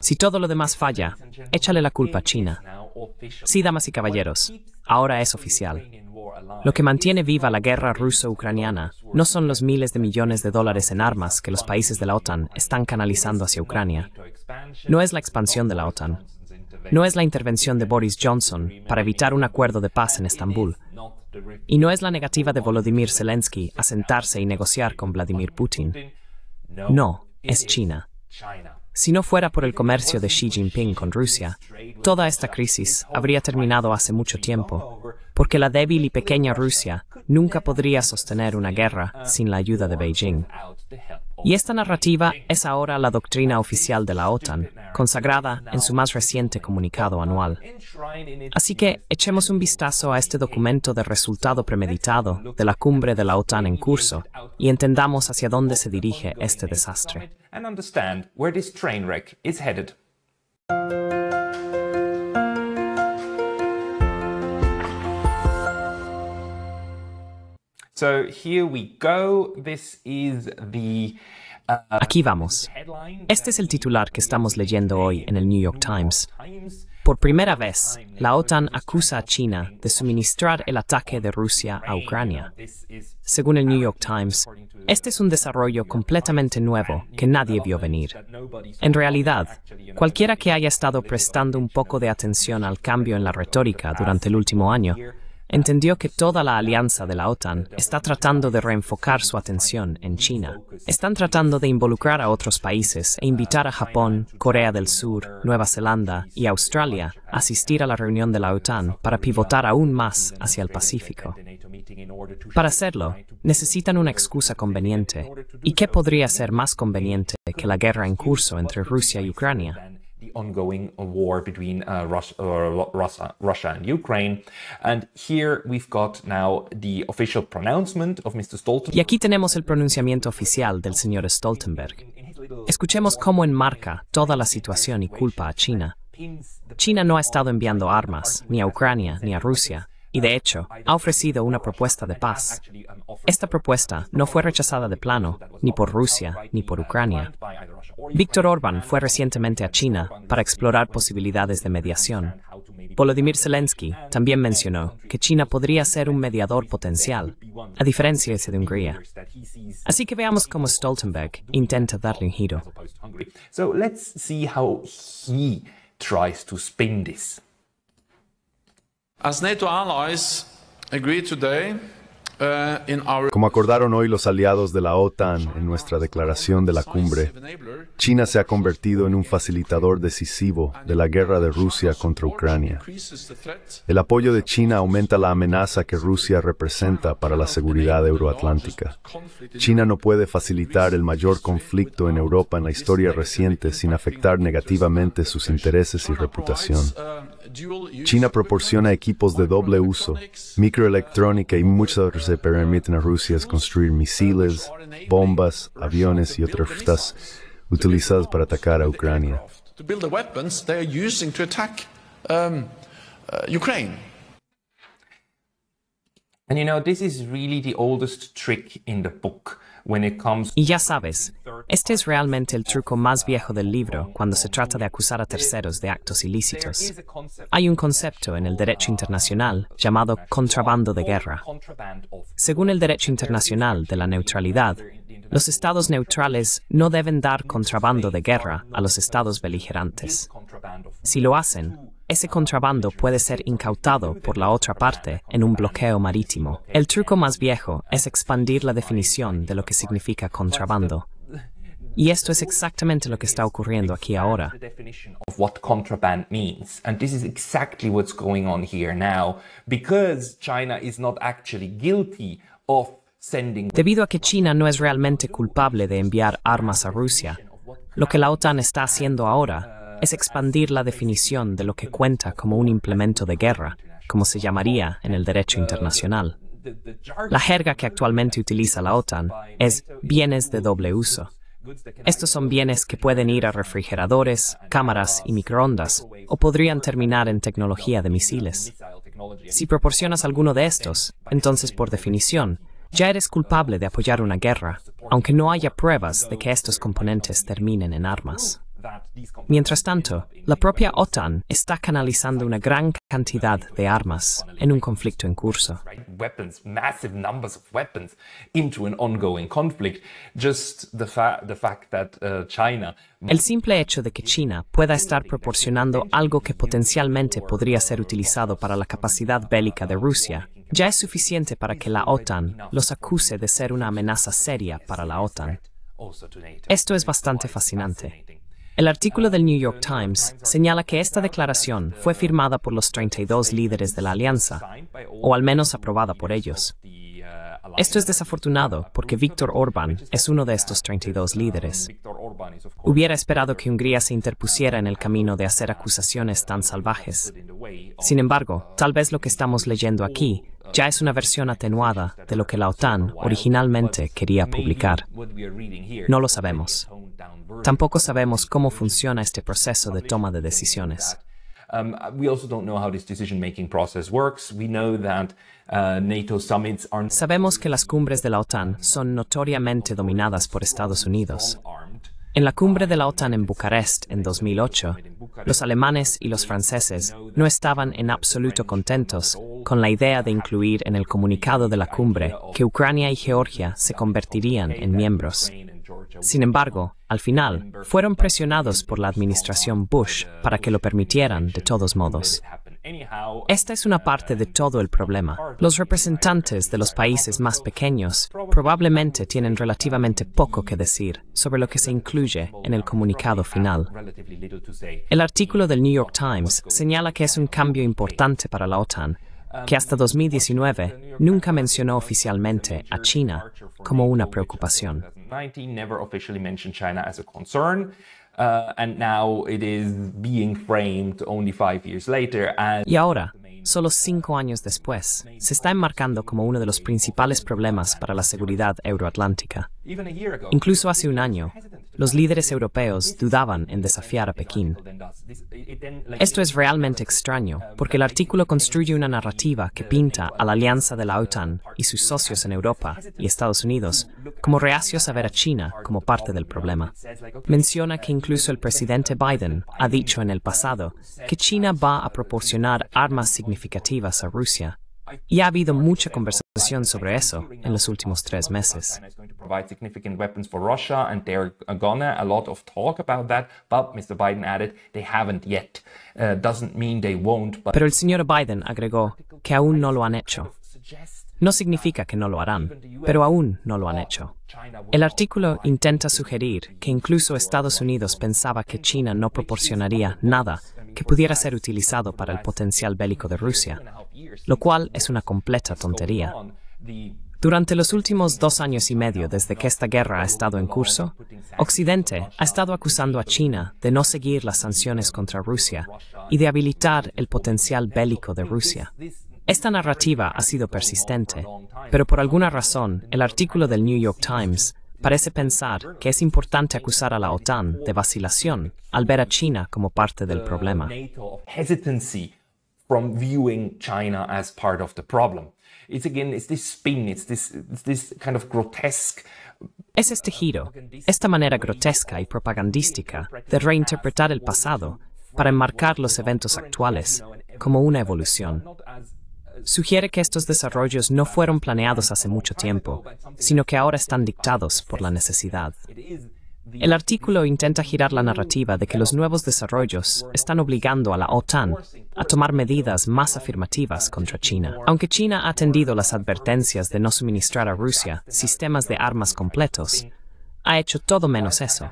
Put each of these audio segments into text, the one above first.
Si todo lo demás falla, échale la culpa a China. Sí, damas y caballeros, ahora es oficial. Lo que mantiene viva la guerra ruso-ucraniana no son los miles de millones de dólares en armas que los países de la OTAN están canalizando hacia Ucrania. No es la expansión de la OTAN. No es la intervención de Boris Johnson para evitar un acuerdo de paz en Estambul. Y no es la negativa de Volodymyr Zelensky a sentarse y negociar con Vladimir Putin. No, es China. Si no fuera por el comercio de Xi Jinping con Rusia, toda esta crisis habría terminado hace mucho tiempo, porque la débil y pequeña Rusia nunca podría sostener una guerra sin la ayuda de Beijing. Y esta narrativa es ahora la doctrina oficial de la OTAN, consagrada en su más reciente comunicado anual. Así que echemos un vistazo a este documento de resultado premeditado de la cumbre de la OTAN en curso y entendamos hacia dónde se dirige este desastre. So here we go. This is the uh, Aquí vamos. Este es el titular que estamos leyendo hoy en el New York Times. Por primera vez, la OTAN acusa a China de suministrar el ataque de Rusia a Ucrania. Según el New York Times, este es un desarrollo completamente nuevo que nadie vio venir. En realidad, cualquiera que haya estado prestando un poco de atención al cambio en la retórica durante el último año entendió que toda la alianza de la OTAN está tratando de reenfocar su atención en China. Están tratando de involucrar a otros países e invitar a Japón, Corea del Sur, Nueva Zelanda y Australia a asistir a la reunión de la OTAN para pivotar aún más hacia el Pacífico. Para hacerlo, necesitan una excusa conveniente. ¿Y qué podría ser más conveniente que la guerra en curso entre Rusia y Ucrania? Y aquí tenemos el pronunciamiento oficial del señor Stoltenberg. Escuchemos cómo enmarca toda la situación y culpa a China. China no ha estado enviando armas, ni a Ucrania, ni a Rusia y de hecho ha ofrecido una propuesta de paz. Esta propuesta no fue rechazada de plano, ni por Rusia, ni por Ucrania. Víctor Orbán fue recientemente a China para explorar posibilidades de mediación. Volodymyr Zelensky también mencionó que China podría ser un mediador potencial, a diferencia de Hungría. Así que veamos cómo Stoltenberg intenta darle un giro. So let's see how he tries to spin this. Uh, como acordaron hoy los aliados de la OTAN en nuestra declaración de la cumbre, China se ha convertido en un facilitador decisivo de la guerra de Rusia contra Ucrania. El apoyo de China aumenta la amenaza que Rusia representa para la seguridad euroatlántica. China no puede facilitar el mayor conflicto en Europa en la historia reciente sin afectar negativamente sus intereses y reputación. China proporciona equipos de doble uso, microelectrónica y muchas otras que permiten a Rusia construir misiles, bombas, aviones y otras cosas utilizadas para atacar a Ucrania. Y ya sabes, este es realmente el truco más viejo del libro cuando se trata de acusar a terceros de actos ilícitos. Hay un concepto en el derecho internacional llamado contrabando de guerra. Según el derecho internacional de la neutralidad, los estados neutrales no deben dar contrabando de guerra a los estados beligerantes. Si lo hacen, ese contrabando puede ser incautado por la otra parte en un bloqueo marítimo. El truco más viejo es expandir la definición de lo que significa contrabando. Y esto es exactamente lo que está ocurriendo aquí ahora. Debido a que China no es realmente culpable de enviar armas a Rusia, lo que la OTAN está haciendo ahora es expandir la definición de lo que cuenta como un implemento de guerra, como se llamaría en el derecho internacional. La jerga que actualmente utiliza la OTAN es bienes de doble uso. Estos son bienes que pueden ir a refrigeradores, cámaras y microondas, o podrían terminar en tecnología de misiles. Si proporcionas alguno de estos, entonces por definición, ya eres culpable de apoyar una guerra, aunque no haya pruebas de que estos componentes terminen en armas. Mientras tanto, la propia OTAN está canalizando una gran cantidad de armas en un conflicto en curso. Uh, El simple hecho de que China pueda estar proporcionando algo que potencialmente podría ser utilizado para la capacidad bélica de Rusia ya es suficiente para que la OTAN los acuse de ser una amenaza seria para la OTAN. Esto es bastante fascinante. El artículo del New York Times señala que esta declaración fue firmada por los 32 líderes de la alianza, o al menos aprobada por ellos. Esto es desafortunado porque Víctor Orbán es uno de estos 32 líderes. Hubiera esperado que Hungría se interpusiera en el camino de hacer acusaciones tan salvajes. Sin embargo, tal vez lo que estamos leyendo aquí ya es una versión atenuada de lo que la OTAN originalmente quería publicar. No lo sabemos. Tampoco sabemos cómo funciona este proceso de toma de decisiones. Sabemos que las cumbres de la OTAN son notoriamente dominadas por Estados Unidos. En la cumbre de la OTAN en Bucarest en 2008, los alemanes y los franceses no estaban en absoluto contentos con la idea de incluir en el comunicado de la cumbre que Ucrania y Georgia se convertirían en miembros. Sin embargo, al final, fueron presionados por la administración Bush para que lo permitieran de todos modos. Esta es una parte de uh, todo el problema. Los representantes de los países más pequeños probablemente tienen relativamente poco que decir sobre lo que se incluye en el comunicado final. El artículo del New York Times señala que es un cambio importante para la OTAN um, que hasta 2019 nunca mencionó oficialmente a China como una preocupación. never officially mentioned China as a concern. Uh, and now it is being framed only five years later. And y ahora, Solo cinco años después, se está enmarcando como uno de los principales problemas para la seguridad euroatlántica. Incluso hace un año, los líderes europeos dudaban en desafiar a Pekín. Esto es realmente extraño, porque el artículo construye una narrativa que pinta a la alianza de la OTAN y sus socios en Europa y Estados Unidos como reacios a ver a China como parte del problema. Menciona que incluso el presidente Biden ha dicho en el pasado que China va a proporcionar armas significativas significativas a Rusia y ha habido mucha conversación sobre eso en los últimos tres meses. Pero el señor Biden agregó que aún no lo han hecho. No significa que no lo harán, pero aún no lo han hecho. El artículo intenta sugerir que incluso Estados Unidos pensaba que China no proporcionaría nada que pudiera ser utilizado para el potencial bélico de Rusia, lo cual es una completa tontería. Durante los últimos dos años y medio desde que esta guerra ha estado en curso, Occidente ha estado acusando a China de no seguir las sanciones contra Rusia y de habilitar el potencial bélico de Rusia. Esta narrativa ha sido persistente, pero por alguna razón el artículo del New York Times parece pensar que es importante acusar a la OTAN de vacilación al ver a China como parte del problema. Es este giro, esta manera grotesca y propagandística de reinterpretar el pasado para enmarcar los eventos actuales como una evolución sugiere que estos desarrollos no fueron planeados hace mucho tiempo, sino que ahora están dictados por la necesidad. El artículo intenta girar la narrativa de que los nuevos desarrollos están obligando a la OTAN a tomar medidas más afirmativas contra China. Aunque China ha atendido las advertencias de no suministrar a Rusia sistemas de armas completos, ha hecho todo menos eso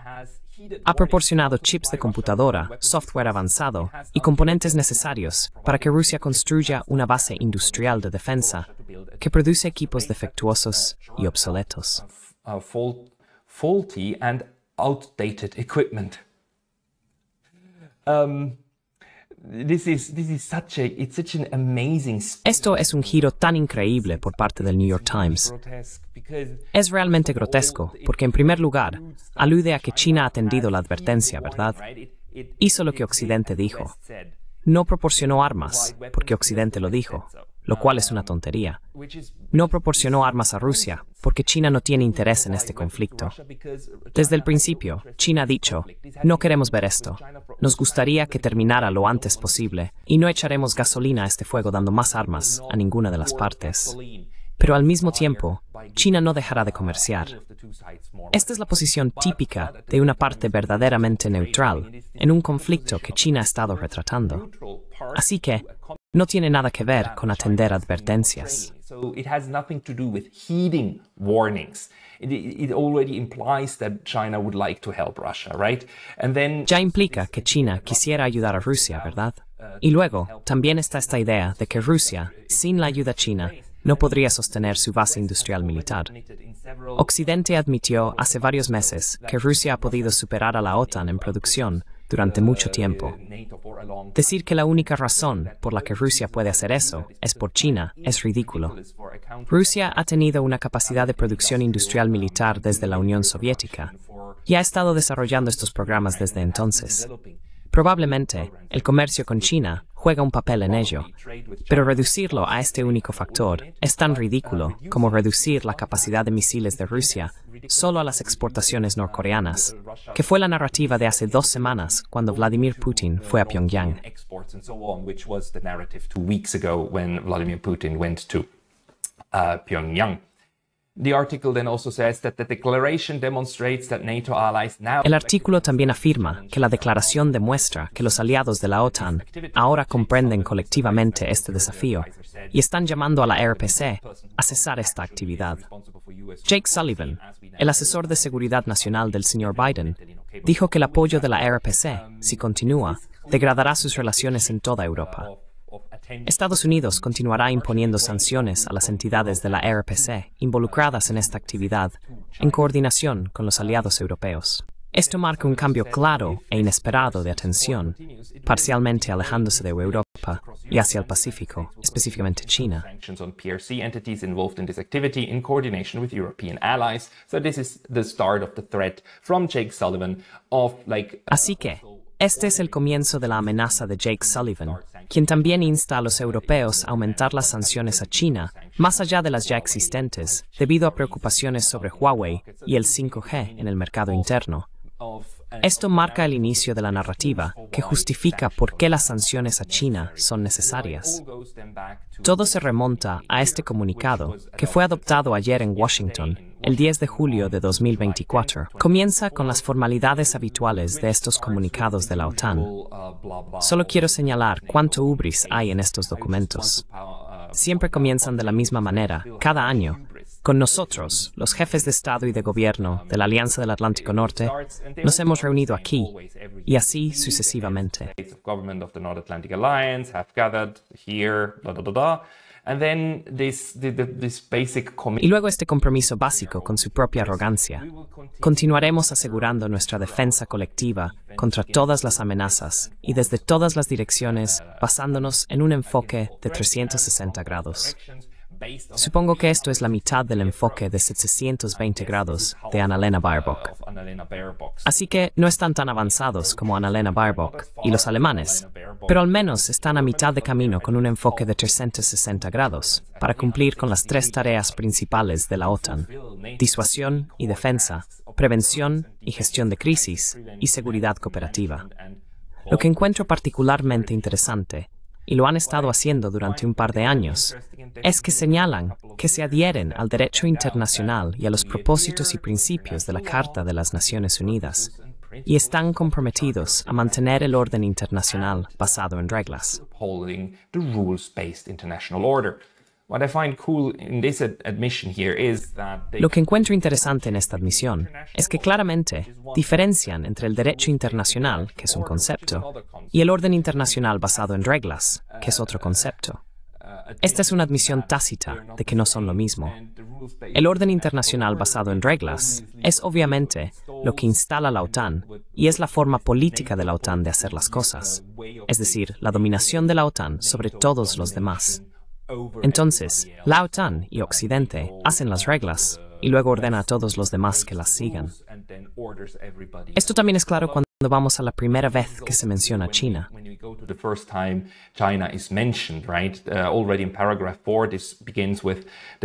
ha proporcionado chips de computadora, software avanzado y componentes necesarios para que Rusia construya una base industrial de defensa que produce equipos defectuosos y obsoletos. Um, esto es un giro tan increíble por parte del New York Times. Es realmente grotesco porque, en primer lugar, alude a que China ha atendido la advertencia, ¿verdad? Hizo lo que Occidente dijo. No proporcionó armas porque Occidente lo dijo lo cual es una tontería. No proporcionó armas a Rusia, porque China no tiene interés en este conflicto. Desde el principio, China ha dicho, no queremos ver esto. Nos gustaría que terminara lo antes posible, y no echaremos gasolina a este fuego dando más armas a ninguna de las partes. Pero al mismo tiempo, China no dejará de comerciar. Esta es la posición típica de una parte verdaderamente neutral en un conflicto que China ha estado retratando. Así que, no tiene nada que ver con atender advertencias. ya implica que China quisiera ayudar a Rusia, ¿verdad? Y luego también está esta idea de que Rusia, sin la ayuda china, no podría sostener su base industrial militar. Occidente admitió hace varios meses que Rusia ha podido superar a la OTAN en producción durante mucho tiempo. Decir que la única razón por la que Rusia puede hacer eso es por China es ridículo. Rusia ha tenido una capacidad de producción industrial militar desde la Unión Soviética y ha estado desarrollando estos programas desde entonces. Probablemente, el comercio con China juega un papel en ello, pero reducirlo a este único factor es tan ridículo como reducir la capacidad de misiles de Rusia solo a las exportaciones norcoreanas, que fue la narrativa de hace dos semanas cuando Vladimir Putin fue a Pyongyang. Uh, Pyongyang. El artículo también afirma que la declaración demuestra que los aliados de la OTAN ahora comprenden colectivamente este desafío y están llamando a la RPC a cesar esta actividad. Jake Sullivan, el asesor de seguridad nacional del señor Biden, dijo que el apoyo de la RPC, si continúa, degradará sus relaciones en toda Europa. Estados Unidos continuará imponiendo sanciones a las entidades de la RPC involucradas en esta actividad, en coordinación con los aliados europeos. Esto marca un cambio claro e inesperado de atención, parcialmente alejándose de Europa y hacia el Pacífico, específicamente China. Así que, este es el comienzo de la amenaza de Jake Sullivan, quien también insta a los europeos a aumentar las sanciones a China, más allá de las ya existentes, debido a preocupaciones sobre Huawei y el 5G en el mercado interno. Esto marca el inicio de la narrativa que justifica por qué las sanciones a China son necesarias. Todo se remonta a este comunicado que fue adoptado ayer en Washington el 10 de julio de 2024, comienza con las formalidades habituales de estos comunicados de la OTAN. Solo quiero señalar cuánto ubris hay en estos documentos. Siempre comienzan de la misma manera, cada año, con nosotros, los jefes de Estado y de Gobierno de la Alianza del Atlántico Norte, nos hemos reunido aquí y así sucesivamente. Y luego este compromiso básico con su propia arrogancia. Continuaremos asegurando nuestra defensa colectiva contra todas las amenazas y desde todas las direcciones uh, basándonos en un enfoque de 360 grados. Supongo que esto es la mitad del enfoque de 720 grados de Annalena Baerbock. Así que no están tan avanzados como Annalena Baerbock y los alemanes, pero al menos están a mitad de camino con un enfoque de 360 grados para cumplir con las tres tareas principales de la OTAN, disuasión y defensa, prevención y gestión de crisis y seguridad cooperativa. Lo que encuentro particularmente interesante y lo han estado haciendo durante un par de años, es que señalan que se adhieren al derecho internacional y a los propósitos y principios de la Carta de las Naciones Unidas, y están comprometidos a mantener el orden internacional basado en reglas. Lo que encuentro interesante en esta admisión es que claramente diferencian entre el derecho internacional, que es un concepto, y el orden internacional basado en reglas, que es otro concepto. Esta es una admisión tácita de que no son lo mismo. El orden internacional basado en reglas es obviamente lo que instala la OTAN y es la forma política de la OTAN de hacer las cosas, es decir, la dominación de la OTAN sobre todos los demás. Entonces, Lao Tan y Occidente hacen las reglas y luego ordena a todos los demás que las sigan. Esto también es claro cuando vamos a la primera vez que se menciona China. Uh,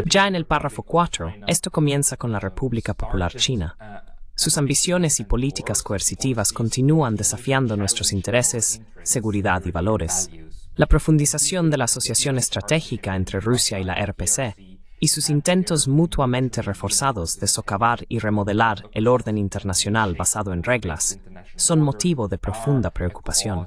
ya en el párrafo 4, esto comienza con la República Popular China. Uh, Sus ambiciones y políticas coercitivas continúan desafiando nuestros intereses, seguridad y valores. La profundización de la asociación estratégica entre Rusia y la RPC y sus intentos mutuamente reforzados de socavar y remodelar el orden internacional basado en reglas son motivo de profunda preocupación.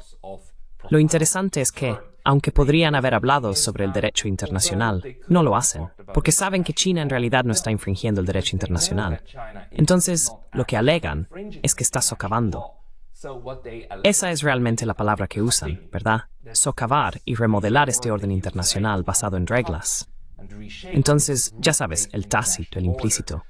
Lo interesante es que, aunque podrían haber hablado sobre el derecho internacional, no lo hacen, porque saben que China en realidad no está infringiendo el derecho internacional. Entonces, lo que alegan es que está socavando, esa es realmente la palabra que usan, ¿verdad? Socavar y remodelar este orden internacional basado en reglas. Entonces, ya sabes, el tácito, el implícito.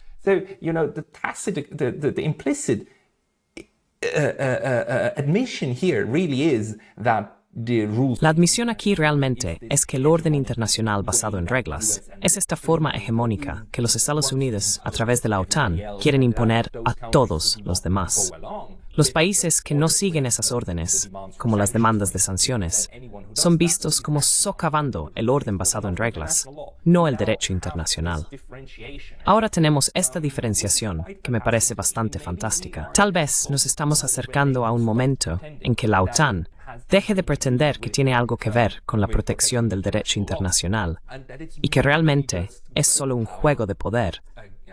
La admisión aquí realmente es que el orden internacional basado en reglas es esta forma hegemónica que los Estados Unidos, a través de la OTAN, quieren imponer a todos los demás. Los países que no siguen esas órdenes, como las demandas de sanciones, son vistos como socavando el orden basado en reglas, no el derecho internacional. Ahora tenemos esta diferenciación que me parece bastante fantástica. Tal vez nos estamos acercando a un momento en que la OTAN deje de pretender que tiene algo que ver con la protección del derecho internacional y que realmente es solo un juego de poder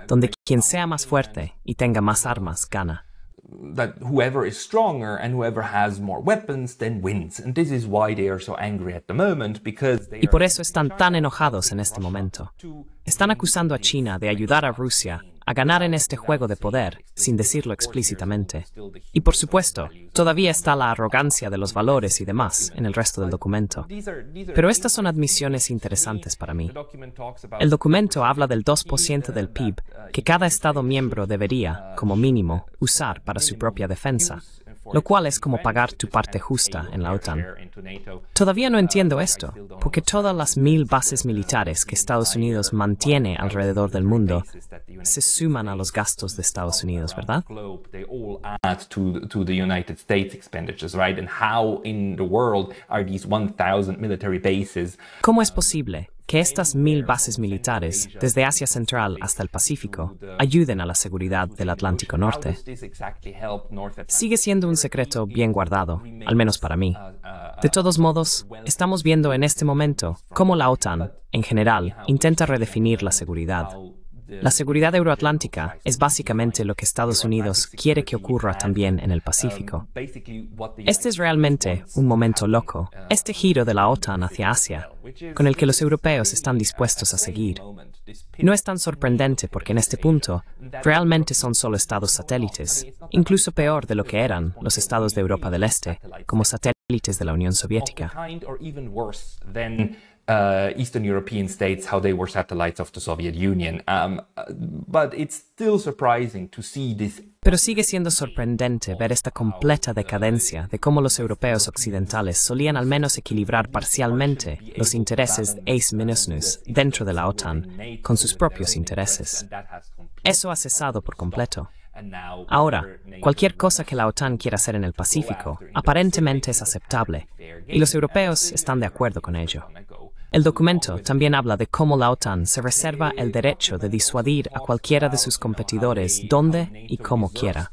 donde quien sea más fuerte y tenga más armas gana. that whoever is stronger and whoever has more weapons then wins. And this is why they are so angry at the moment because they Y por eso están tan enojados en este momento. Están acusando a China de ayudar a Rusia a ganar en este juego de poder, sin decirlo explícitamente. Y por supuesto, todavía está la arrogancia de los valores y demás en el resto del documento. Pero estas son admisiones interesantes para mí. El documento habla del 2% del PIB que cada Estado miembro debería, como mínimo, usar para su propia defensa lo cual es como pagar tu parte justa en la OTAN. Todavía no entiendo esto, porque todas las mil bases militares que Estados Unidos mantiene alrededor del mundo se suman a los gastos de Estados Unidos, ¿verdad? ¿Cómo es posible? que estas mil bases militares, desde Asia Central hasta el Pacífico, ayuden a la seguridad del Atlántico Norte. Sigue siendo un secreto bien guardado, al menos para mí. De todos modos, estamos viendo en este momento cómo la OTAN, en general, intenta redefinir la seguridad. La seguridad euroatlántica es básicamente lo que Estados Unidos quiere que ocurra también en el Pacífico. Este es realmente un momento loco, este giro de la OTAN hacia Asia, con el que los europeos están dispuestos a seguir. No es tan sorprendente porque en este punto realmente son solo estados satélites, incluso peor de lo que eran los estados de Europa del Este, como satélites de la Unión Soviética. Pero sigue siendo sorprendente ver esta completa decadencia de cómo los europeos occidentales solían al menos equilibrar parcialmente los intereses de ace dentro de la OTAN con sus propios intereses. Eso ha cesado por completo. Ahora, cualquier cosa que la OTAN quiera hacer en el Pacífico aparentemente es aceptable y los europeos están de acuerdo con ello. El documento también habla de cómo la OTAN se reserva el derecho de disuadir a cualquiera de sus competidores donde y como quiera.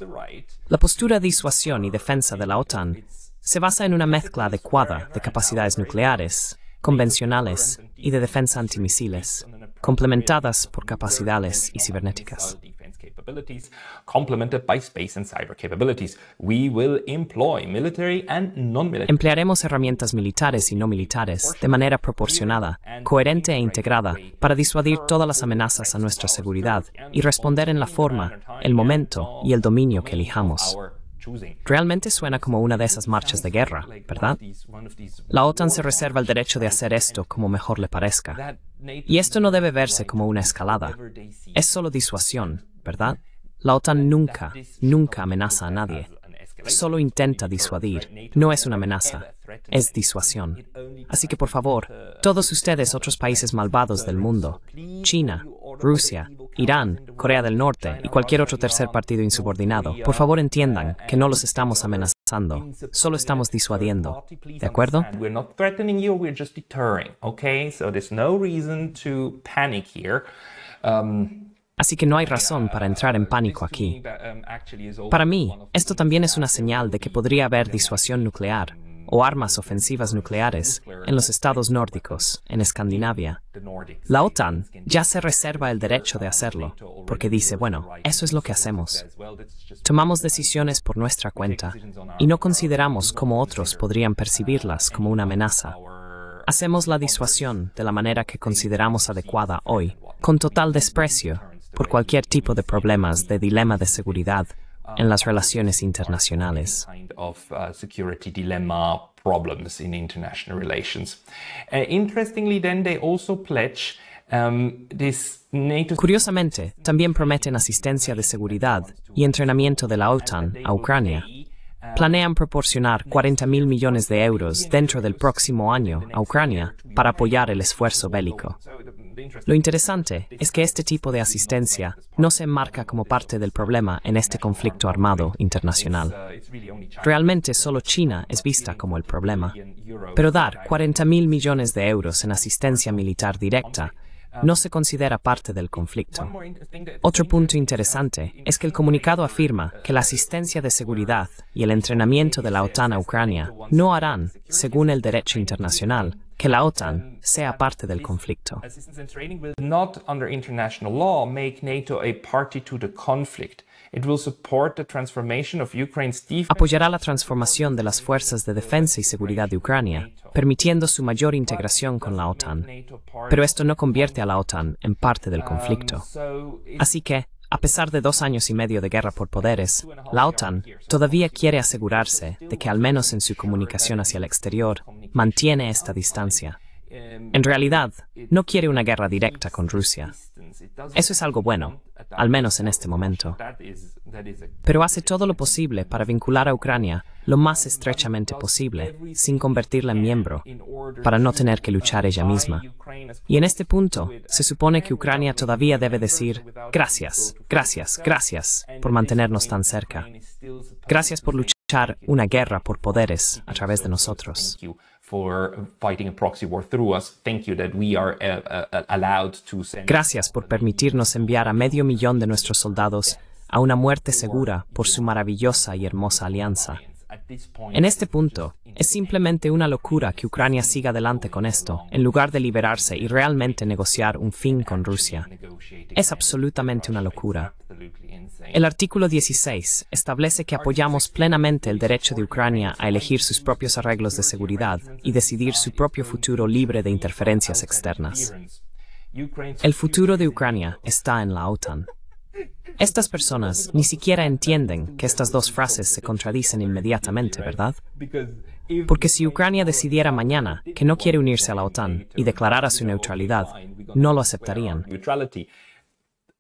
La postura de disuasión y defensa de la OTAN se basa en una mezcla adecuada de capacidades nucleares, convencionales y de defensa antimisiles, complementadas por capacidades y cibernéticas. Emplearemos herramientas militares y no militares de manera proporcionada, coherente e integrada para disuadir todas las amenazas a nuestra seguridad y responder en la forma, el momento y el dominio que elijamos. Realmente suena como una de esas marchas de guerra, ¿verdad? La OTAN se reserva el derecho de hacer esto como mejor le parezca. Y esto no debe verse como una escalada. Es solo disuasión, ¿verdad? La OTAN nunca, nunca amenaza a nadie. Solo intenta disuadir. No es una amenaza, es disuasión. Así que por favor, todos ustedes otros países malvados del mundo, China, Rusia, Irán, Corea del Norte y cualquier otro tercer partido insubordinado, por favor entiendan que no los estamos amenazando, solo estamos disuadiendo. ¿De acuerdo? Así que no hay razón para entrar en pánico aquí. Um, para mí, esto también es una señal de que podría haber disuasión nuclear, o armas ofensivas nucleares en los estados nórdicos, en Escandinavia. La OTAN ya se reserva el derecho de hacerlo, porque dice, bueno, eso es lo que hacemos. Tomamos decisiones por nuestra cuenta y no consideramos cómo otros podrían percibirlas como una amenaza. Hacemos la disuasión de la manera que consideramos adecuada hoy, con total desprecio por cualquier tipo de problemas de dilema de seguridad en las relaciones internacionales. Curiosamente, también prometen asistencia de seguridad y entrenamiento de la OTAN a Ucrania. Planean proporcionar 40 mil millones de euros dentro del próximo año a Ucrania para apoyar el esfuerzo bélico. Lo interesante es que este tipo de asistencia no se enmarca como parte del problema en este conflicto armado internacional. Realmente solo China es vista como el problema. Pero dar 40.000 mil millones de euros en asistencia militar directa no se considera parte del conflicto. Otro punto uh, interesante es que el comunicado afirma que la asistencia de seguridad y el entrenamiento de la OTAN a Ucrania no harán, según el derecho internacional, que la OTAN sea parte del conflicto. Apoyará la transformación de las fuerzas de defensa y seguridad de Ucrania, permitiendo su mayor integración con la OTAN. Pero esto no convierte a la OTAN en parte del conflicto. Um, Así que, a pesar de dos años y medio de guerra por poderes, la OTAN todavía quiere asegurarse de que al menos en su comunicación hacia el exterior mantiene esta distancia. En realidad, no quiere una guerra directa con Rusia. Eso es algo bueno, al menos en este momento. Pero hace todo lo posible para vincular a Ucrania lo más estrechamente posible, sin convertirla en miembro, para no tener que luchar ella misma. Y en este punto, se supone que Ucrania todavía debe decir, gracias, gracias, gracias por mantenernos tan cerca. Gracias por luchar una guerra por poderes a través de nosotros. Gracias por permitirnos enviar a medio millón de nuestros soldados a una muerte segura por su maravillosa y hermosa alianza. En este punto, es simplemente una locura que Ucrania siga adelante con esto, en lugar de liberarse y realmente negociar un fin con Rusia. Es absolutamente una locura. El artículo 16 establece que apoyamos plenamente el derecho de Ucrania a elegir sus propios arreglos de seguridad y decidir su propio futuro libre de interferencias externas. El futuro de Ucrania está en la OTAN. Estas personas ni siquiera entienden que estas dos frases se contradicen inmediatamente, ¿verdad? Porque si Ucrania decidiera mañana que no quiere unirse a la OTAN y declarara su neutralidad, no lo aceptarían.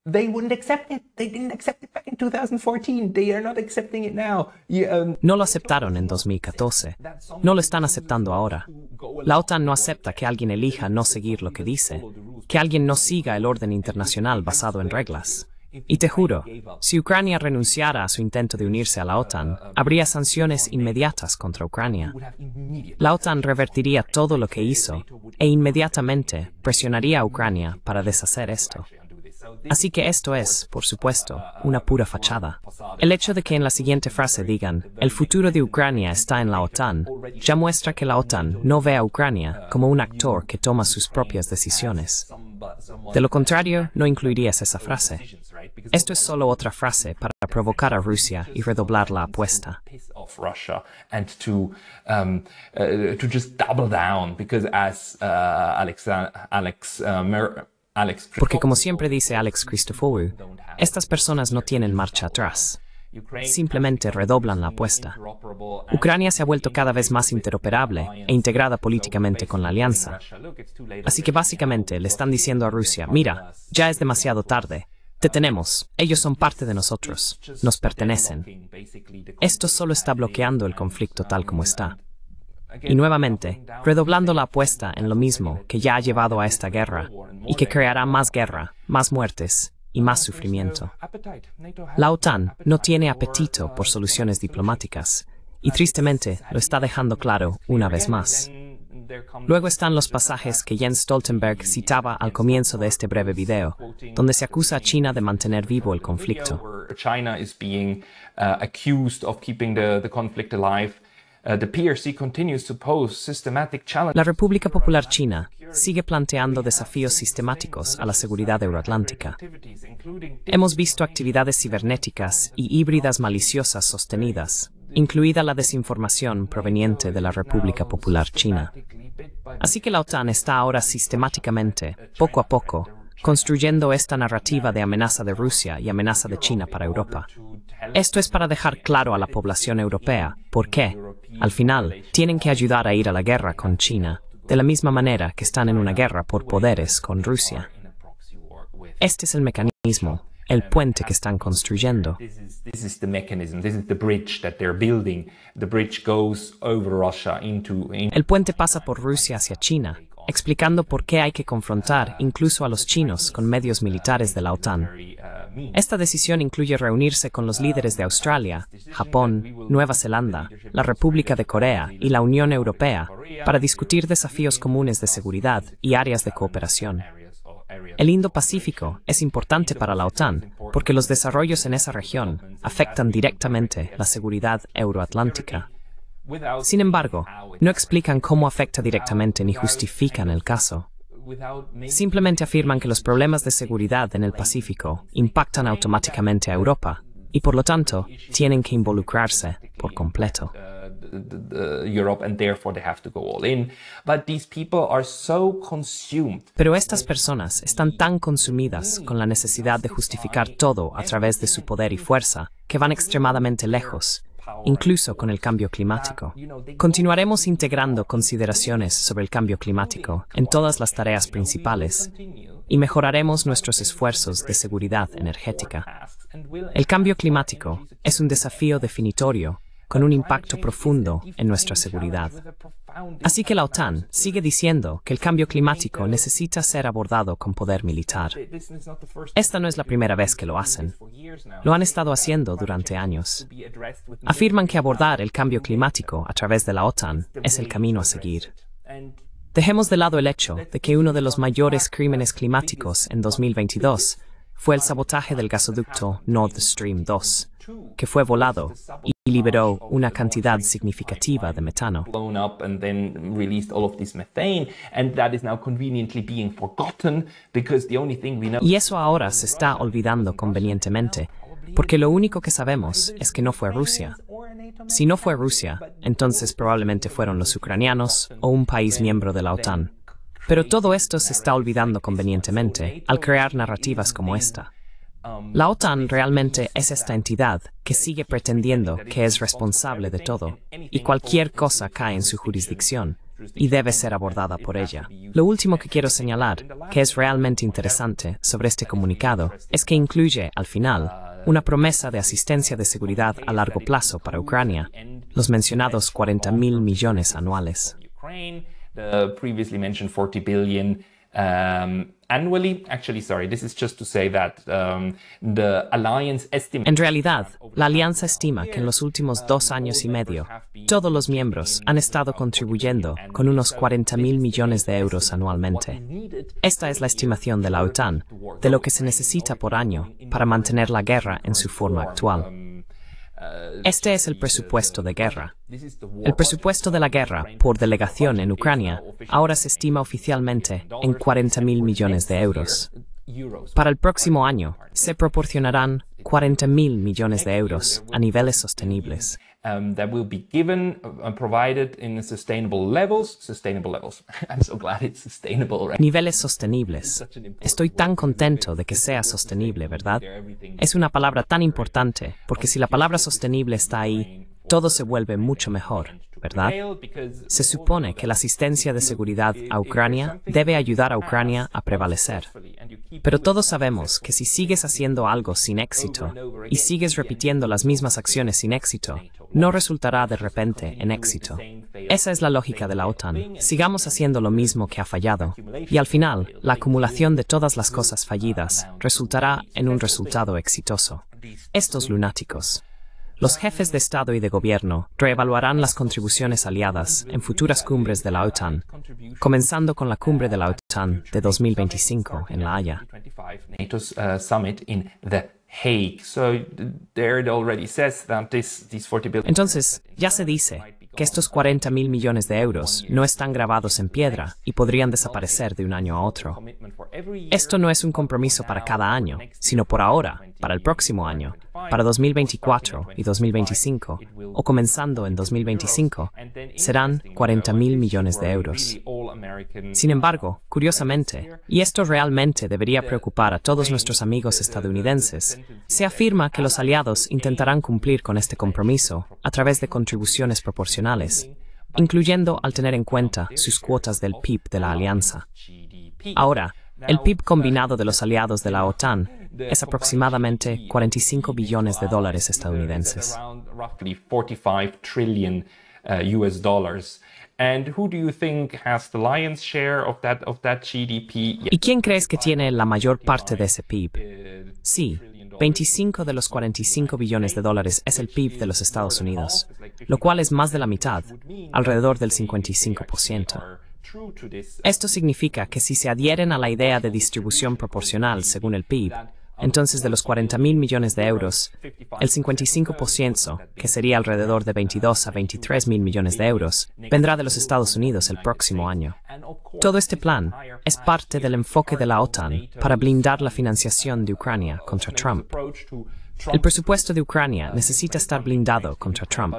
Um, no lo aceptaron en 2014. No lo están aceptando ahora. La OTAN no acepta que alguien elija no seguir lo que dice, que alguien no siga el orden internacional basado en reglas. Y te juro, si Ucrania renunciara a su intento de unirse a la OTAN, habría sanciones inmediatas contra Ucrania. La OTAN revertiría todo lo que hizo e inmediatamente presionaría a Ucrania para deshacer esto. Así que esto es, por supuesto, una pura fachada. El hecho de que en la siguiente frase digan, el futuro de Ucrania está en la OTAN, ya muestra que la OTAN no ve a Ucrania como un actor que toma sus propias decisiones. De lo contrario, no incluirías esa frase. Esto es solo otra frase para provocar a Rusia y redoblar la apuesta. Porque como siempre dice Alex Christofoulou, estas personas no tienen marcha atrás. Simplemente redoblan la apuesta. Ucrania se ha vuelto cada vez más interoperable e integrada políticamente con la alianza. Así que básicamente le están diciendo a Rusia, mira, ya es demasiado tarde, te tenemos, ellos son parte de nosotros, nos pertenecen. Esto solo está bloqueando el conflicto tal como está. Y nuevamente, redoblando la apuesta en lo mismo que ya ha llevado a esta guerra y que creará más guerra, más muertes y más sufrimiento. La OTAN no tiene apetito por soluciones diplomáticas y tristemente lo está dejando claro una vez más. Luego están los pasajes que Jens Stoltenberg citaba al comienzo de este breve video, donde se acusa a China de mantener vivo el conflicto. Uh, la República Popular China sigue planteando desafíos sistemáticos a la seguridad euroatlántica. Hemos visto actividades cibernéticas y híbridas maliciosas sostenidas, incluida la desinformación proveniente de la República Popular China. Así que la OTAN está ahora sistemáticamente, poco a poco, construyendo esta narrativa de amenaza de Rusia y amenaza de China para Europa. Esto es para dejar claro a la población europea por qué, al final, tienen que ayudar a ir a la guerra con China, de la misma manera que están en una guerra por poderes con Rusia. Este es el mecanismo, el puente que están construyendo. El puente pasa por Rusia hacia China, explicando por qué hay que confrontar incluso a los chinos con medios militares de la OTAN. Esta decisión incluye reunirse con los líderes de Australia, Japón, Nueva Zelanda, la República de Corea y la Unión Europea para discutir desafíos comunes de seguridad y áreas de cooperación. El Indo-Pacífico es importante para la OTAN porque los desarrollos en esa región afectan directamente la seguridad euroatlántica. Sin embargo, ah, no explican cómo afecta directamente ni justifican el caso. Simplemente afirman que los problemas de seguridad en el Pacífico impactan automáticamente a Europa y por lo tanto tienen que involucrarse por completo. Pero estas personas están tan consumidas con la necesidad de justificar todo a través de su poder y fuerza que van extremadamente lejos incluso con el cambio climático. Continuaremos integrando consideraciones sobre el cambio climático en todas las tareas principales y mejoraremos nuestros esfuerzos de seguridad energética. El cambio climático es un desafío definitorio con un impacto profundo en nuestra seguridad. Así que la OTAN sigue diciendo que el cambio climático necesita ser abordado con poder militar. Esta no es la primera vez que lo hacen. Lo han estado haciendo durante años. Afirman que abordar el cambio climático a través de la OTAN es el camino a seguir. Dejemos de lado el hecho de que uno de los mayores crímenes climáticos en 2022 fue el sabotaje del gasoducto Nord Stream 2, que fue volado y liberó una cantidad significativa de metano. Y eso ahora se está olvidando convenientemente, porque lo único que sabemos es que no fue Rusia. Si no fue Rusia, entonces probablemente fueron los ucranianos o un país miembro de la OTAN. Pero todo esto se está olvidando convenientemente al crear narrativas como esta. La OTAN realmente es esta entidad que sigue pretendiendo que es responsable de todo y cualquier cosa cae en su jurisdicción y debe ser abordada por ella. Lo último que quiero señalar, que es realmente interesante sobre este comunicado, es que incluye, al final, una promesa de asistencia de seguridad a largo plazo para Ucrania, los mencionados 40 mil millones anuales. En realidad, la alianza estima que en los últimos dos años y medio, todos los miembros han estado contribuyendo con unos 40 mil millones de euros anualmente. Esta es la estimación de la OTAN de lo que se necesita por año para mantener la guerra en su forma actual. Este es el presupuesto de guerra. El presupuesto de la guerra por delegación en Ucrania ahora se estima oficialmente en 40.000 mil millones de euros. Para el próximo año se proporcionarán 40.000 mil millones de euros a niveles sostenibles. Um, will be Niveles sostenibles. Estoy tan contento de que sea sostenible, ¿verdad? Es una palabra tan importante, porque si la palabra sostenible está ahí, todo se vuelve mucho mejor. ¿verdad? Se supone que la asistencia de seguridad a Ucrania debe ayudar a Ucrania a prevalecer. Pero todos sabemos que si sigues haciendo algo sin éxito y sigues repitiendo las mismas acciones sin éxito, no resultará de repente en éxito. Esa es la lógica de la OTAN. Sigamos haciendo lo mismo que ha fallado. Y al final, la acumulación de todas las cosas fallidas resultará en un resultado exitoso. Estos lunáticos. Los jefes de Estado y de Gobierno reevaluarán las contribuciones aliadas en futuras cumbres de la OTAN, comenzando con la cumbre de la OTAN de 2025 en La Haya. Uh, Entonces, ya se dice que estos 40 mil millones de euros no están grabados en piedra y podrían desaparecer de un año a otro. Esto no es un compromiso para cada año, sino por ahora, para el próximo año, para 2024 y 2025, o comenzando en 2025, serán 40 mil millones de euros. Sin embargo, curiosamente, y esto realmente debería preocupar a todos nuestros amigos uh, estadounidenses, se afirma que los aliados intentarán cumplir con este compromiso a través de contribuciones proporcionales, incluyendo al tener en cuenta sus cuotas del PIB de la alianza. Ahora, el PIB combinado de los aliados de la OTAN es aproximadamente 45 billones de dólares estadounidenses. Uh, ¿Y quién crees que tiene la mayor parte de ese PIB? Uh, sí, 25 de los 45 billones de dólares es el PIB de los Estados Unidos, lo cual es más de la mitad, alrededor del 55%. Esto significa que si se adhieren a la idea de distribución proporcional según el PIB, entonces, de los 40 mil millones de euros, el 55%, que sería alrededor de 22 a 23 mil millones de euros, vendrá de los Estados Unidos el próximo año. Todo este plan es parte del enfoque de la OTAN para blindar la financiación de Ucrania contra Trump. El presupuesto de Ucrania necesita estar blindado contra Trump.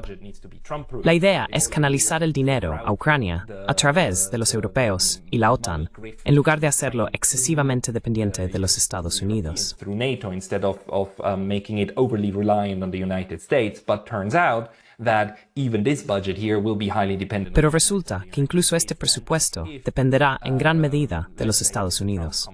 La idea es canalizar el dinero a Ucrania a través de los europeos y la OTAN, en lugar de hacerlo excesivamente dependiente de los Estados Unidos. Pero resulta que incluso este presupuesto dependerá en gran medida de los Estados Unidos.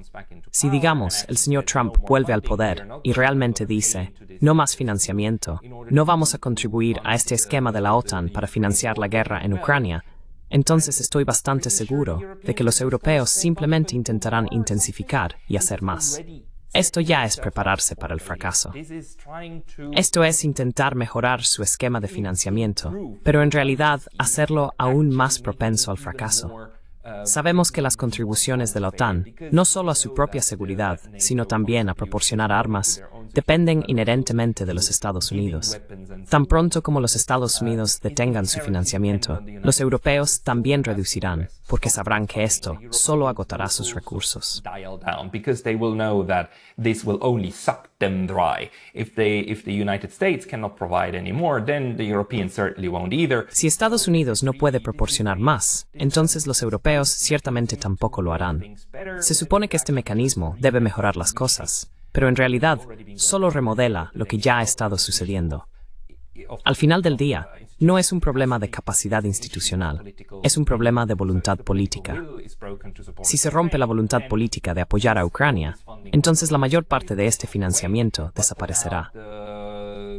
Si digamos el señor Trump vuelve al poder y realmente dice, no más financiamiento, no vamos a contribuir a este esquema de la OTAN para financiar la guerra en Ucrania, entonces estoy bastante seguro de que los europeos simplemente intentarán intensificar y hacer más. Esto ya es prepararse para el fracaso. Esto es intentar mejorar su esquema de financiamiento, pero en realidad hacerlo aún más propenso al fracaso. Sabemos que las contribuciones de la OTAN, no solo a su propia seguridad, sino también a proporcionar armas, dependen inherentemente de los Estados Unidos. Tan pronto como los Estados Unidos detengan su financiamiento, los europeos también reducirán, porque sabrán que esto solo agotará sus recursos. Si Estados Unidos no puede proporcionar más, entonces los europeos ciertamente tampoco lo harán. Se supone que este mecanismo debe mejorar las cosas, pero en realidad solo remodela lo que ya ha estado sucediendo. Al final del día, no es un problema de capacidad institucional, es un problema de voluntad política. Si se rompe la voluntad política de apoyar a Ucrania, entonces la mayor parte de este financiamiento desaparecerá.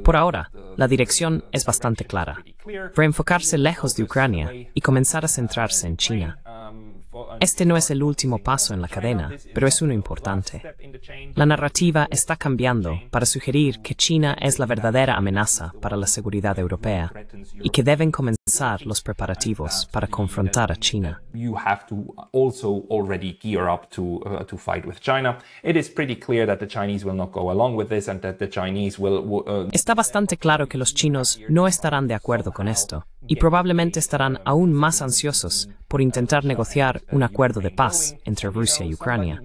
Por ahora, la dirección es bastante clara. Reenfocarse lejos de Ucrania y comenzar a centrarse en China este no es el último paso en la cadena, pero es uno importante. La narrativa está cambiando para sugerir que China es la verdadera amenaza para la seguridad europea y que deben comenzar los preparativos para confrontar a China. Está bastante claro que los chinos no estarán de acuerdo con esto y probablemente estarán aún más ansiosos por intentar negociar un acuerdo de paz entre Rusia y Ucrania.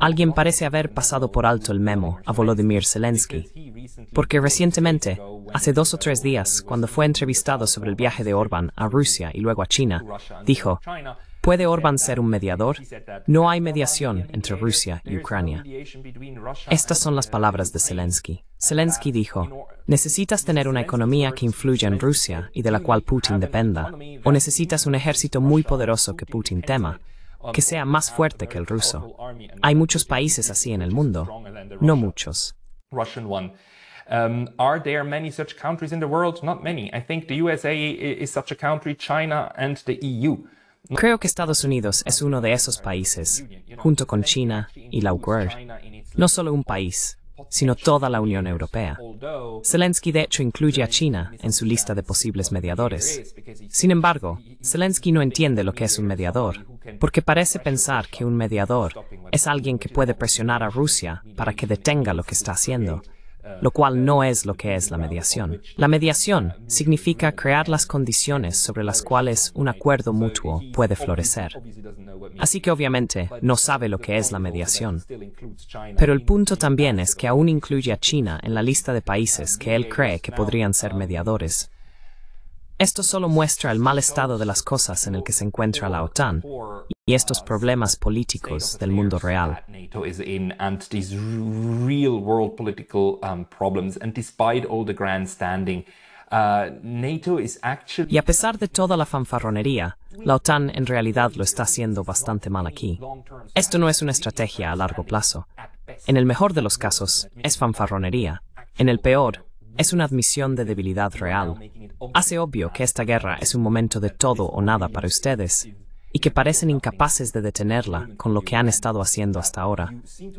Alguien parece haber pasado por alto el memo a Volodymyr Zelensky, porque recientemente, hace dos o tres días, cuando fue entrevistado sobre el viaje de Orbán a Rusia y luego a China, dijo, ¿Puede Orban ser un mediador? No hay mediación entre Rusia y Ucrania. Estas son las palabras de Zelensky. Zelensky dijo, necesitas tener una economía que influya en Rusia y de la cual Putin dependa, o necesitas un ejército muy poderoso que Putin tema, que sea más fuerte que el ruso. Hay muchos países así en el mundo, no muchos. Um, are there many such countries in the world? Not many. I think the USA is such a country, China and the EU. Creo que Estados Unidos es uno de esos países, junto con China y la UGR, No solo un país, sino toda la Unión Europea. Zelensky de hecho incluye a China en su lista de posibles mediadores. Sin embargo, Zelensky no entiende lo que es un mediador, porque parece pensar que un mediador es alguien que puede presionar a Rusia para que detenga lo que está haciendo lo cual no es lo que es la mediación. La mediación significa crear las condiciones sobre las cuales un acuerdo mutuo puede florecer. Así que obviamente no sabe lo que es la mediación. Pero el punto también es que aún incluye a China en la lista de países que él cree que podrían ser mediadores. Esto solo muestra el mal estado de las cosas en el que se encuentra la OTAN y estos problemas políticos del mundo real. Y a pesar de toda la fanfarronería, la OTAN en realidad lo está haciendo bastante mal aquí. Esto no es una estrategia a largo plazo. En el mejor de los casos, es fanfarronería. En el peor, es una admisión de debilidad real. Hace obvio que esta guerra es un momento de todo o nada para ustedes y que parecen incapaces de detenerla con lo que han estado haciendo hasta ahora.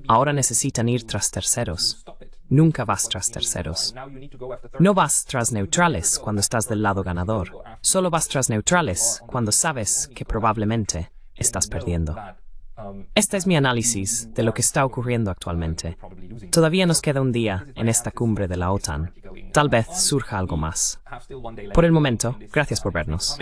Ahora necesitan ir tras terceros. Nunca vas tras terceros. No vas tras neutrales cuando estás del lado ganador. Solo vas tras neutrales cuando sabes que probablemente estás perdiendo. Este es mi análisis de lo que está ocurriendo actualmente. Todavía nos queda un día en esta cumbre de la OTAN. Tal vez surja algo más. Por el momento, gracias por vernos.